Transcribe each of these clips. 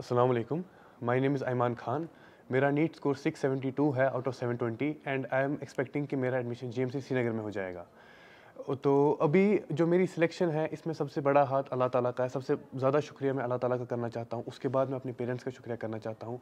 Aslam my name is Aiman Khan मेरा NEET score 672 है out of 720 and I am expecting कि मेरा एडमिशन जीएमसी श्रीनगर में हो जाएगा तो अभी जो मेरी सिलेक्शन है इसमें सबसे बड़ा हाथ अल्लाह ताला का है सबसे ज़्यादा शुक्रिया मैं अल्लाह ताला का करना चाहता हूँ उसके बाद मैं अपने पेरेंट्स का शुक्रिया करना चाहता हूँ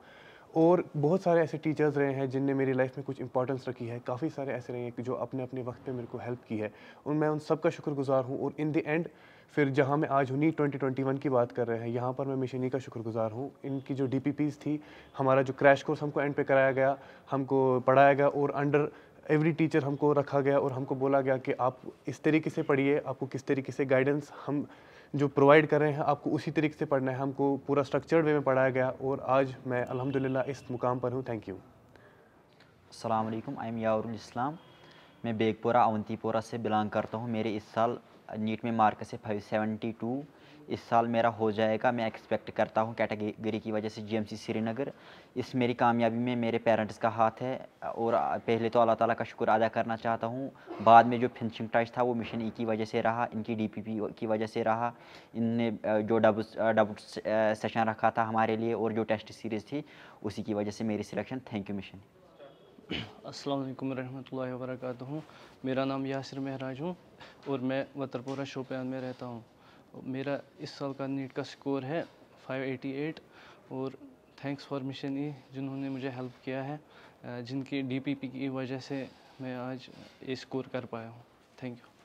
और बहुत सारे ऐसे टीचर्स रहे हैं जिनने मेरी लाइफ में कुछ इंपॉर्टेंस रखी है काफ़ी सारे ऐसे रहे हैं कि जो अपने अपने वक्त पे मेरे को हेल्प की है और मैं उन सबका शुक्रगुजार हूँ और इन द एंड फिर जहाँ मैं आज ट्वेंटी वन की बात कर रहे हैं यहाँ पर मैं मिशनी का शुक्रगुजार हूँ इनकी जो डी थी हमारा जो क्रैश कोर्स हमको एंड पे कराया गया हमको पढ़ाया गया और अंडर एवरी टीचर हमको रखा गया और हमको बोला गया कि आप इस तरीके से पढ़िए आपको किस तरीके से गाइडेंस हम जो प्रोवाइड कर रहे हैं आपको उसी तरीके से पढ़ना है हमको पूरा स्ट्रक्चर्ड वे में पढ़ाया गया और आज मैं अलहमदिल्ला इस मुकाम पर हूँ थैंक यू अल्लाम आई एम यावरुल इस्लाम मैं बेगपुरा अवंतीपुरा से बिलोंग करता हूँ मेरे इस साल नीट में मार्क से टू इस साल मेरा हो जाएगा मैं एक्सपेक्ट करता हूँ कैटेगरी की वजह से जीएमसी श्रीनगर इस मेरी कामयाबी में मेरे पेरेंट्स का हाथ है और पहले तो अल्लाह ताला का शुक्र अदा करना चाहता हूँ बाद में जो फिनिशिंग टच था वो मिशन ई e की वजह से रहा इनकी डीपीपी की वजह से रहा इनने जो डबल डबल सेशन रखा था हमारे लिए और जो टेस्ट सीरीज़ थी उसी की वजह से मेरी सिलेक्शन थैंक यू मिशन अस्सलाम रहमतुल्लाहि वबरकatuह मेरा नाम यासिर महराज हूँ और मैं वतरपोरा शोपियान में रहता हूँ मेरा इस साल का नीट का स्कोर है 588 और थैंक्स फॉर मिशन ई जिन्होंने मुझे हेल्प किया है जिनकी डीपीपी की वजह से मैं आज ये स्कोर कर पाया हूँ थैंक यू